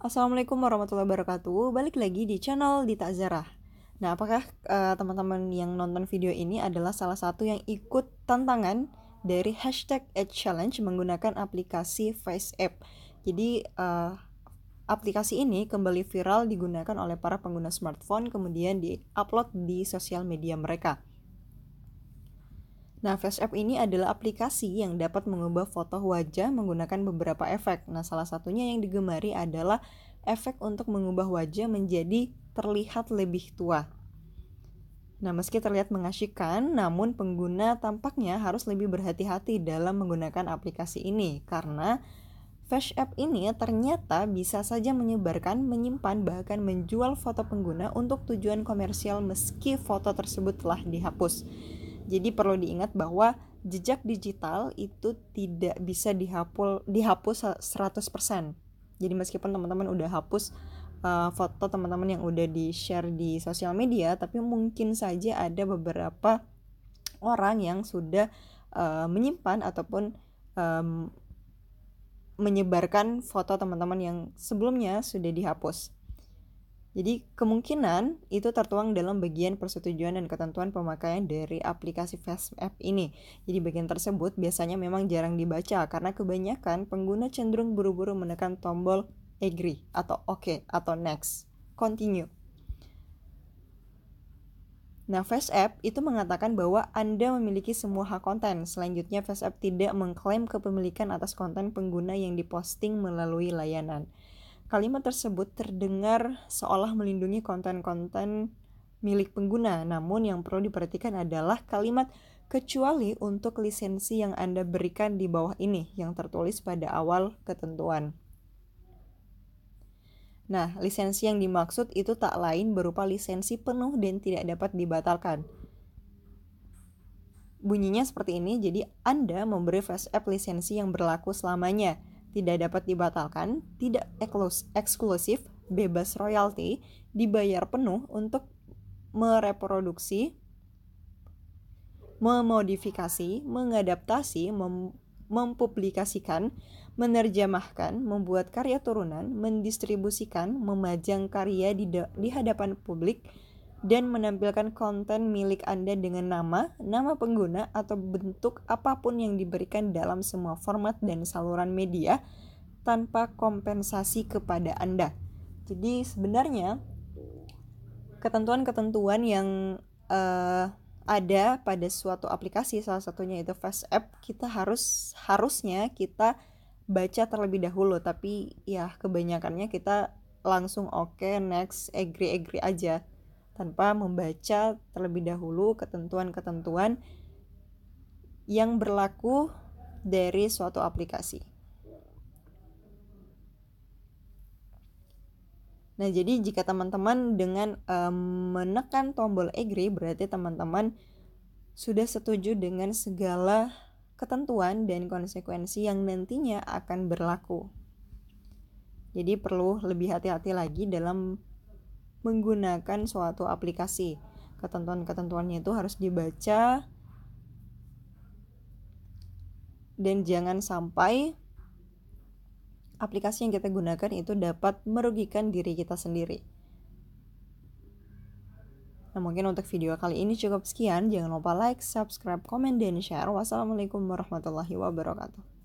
Assalamualaikum warahmatullahi wabarakatuh. Balik lagi di channel Dita Zarah. Nah, apakah teman eh, teman-teman yang nonton video ini adalah salah satu yang ikut tantangan dari hashtag Edge Challenge menggunakan aplikasi FaceApp? Jadi, uh, aplikasi ini kembali viral digunakan oleh para pengguna smartphone kemudian di-upload di sosial media mereka. Nah, Flash App ini adalah aplikasi yang dapat mengubah foto wajah menggunakan beberapa efek. Nah, salah satunya yang digemari adalah efek untuk mengubah wajah menjadi terlihat lebih tua. Nah, meski terlihat mengasyikkan, namun pengguna tampaknya harus lebih berhati-hati dalam menggunakan aplikasi ini karena Flash App ini ternyata bisa saja menyebarkan, menyimpan, bahkan menjual foto pengguna untuk tujuan komersial meski foto tersebut telah dihapus. Jadi perlu diingat bahwa jejak digital itu tidak bisa dihapul, dihapus 100%. Jadi meskipun teman-teman udah hapus uh, foto teman-teman yang udah di-share di sosial media, tapi mungkin saja ada beberapa orang yang sudah uh, menyimpan ataupun um, menyebarkan foto teman-teman yang sebelumnya sudah dihapus. Jadi kemungkinan itu tertuang dalam bagian persetujuan dan ketentuan pemakaian dari aplikasi FaceApp ini. Jadi bagian tersebut biasanya memang jarang dibaca karena kebanyakan pengguna cenderung buru-buru menekan tombol agree atau OK atau next, continue. Nah, FaceApp itu mengatakan bahwa Anda memiliki semua hak konten. Selanjutnya, FaceApp tidak mengklaim kepemilikan atas konten pengguna yang diposting melalui layanan. Kalimat tersebut terdengar seolah melindungi konten-konten milik pengguna, namun yang perlu diperhatikan adalah kalimat kecuali untuk lisensi yang Anda berikan di bawah ini yang tertulis pada awal ketentuan. Nah, lisensi yang dimaksud itu tak lain berupa lisensi penuh dan tidak dapat dibatalkan. Bunyinya seperti ini, jadi Anda memberi face App lisensi yang berlaku selamanya – tidak dapat dibatalkan, tidak eksklusif, bebas royalti, dibayar penuh untuk mereproduksi, memodifikasi, mengadaptasi, mem mempublikasikan, menerjemahkan, membuat karya turunan, mendistribusikan, memajang karya di, di hadapan publik, dan menampilkan konten milik Anda dengan nama, nama pengguna, atau bentuk apapun yang diberikan dalam semua format dan saluran media tanpa kompensasi kepada Anda. Jadi sebenarnya ketentuan-ketentuan yang uh, ada pada suatu aplikasi salah satunya itu Fast App kita harus harusnya kita baca terlebih dahulu tapi ya kebanyakannya kita langsung oke okay, next agree agree aja tanpa membaca terlebih dahulu ketentuan-ketentuan yang berlaku dari suatu aplikasi. Nah, jadi jika teman-teman dengan um, menekan tombol agree berarti teman-teman sudah setuju dengan segala ketentuan dan konsekuensi yang nantinya akan berlaku. Jadi perlu lebih hati-hati lagi dalam menggunakan suatu aplikasi. Ketentuan-ketentuannya itu harus dibaca dan jangan sampai aplikasi yang kita gunakan itu dapat merugikan diri kita sendiri. Nah mungkin untuk video kali ini cukup sekian. Jangan lupa like, subscribe, komen, dan share. Wassalamualaikum warahmatullahi wabarakatuh.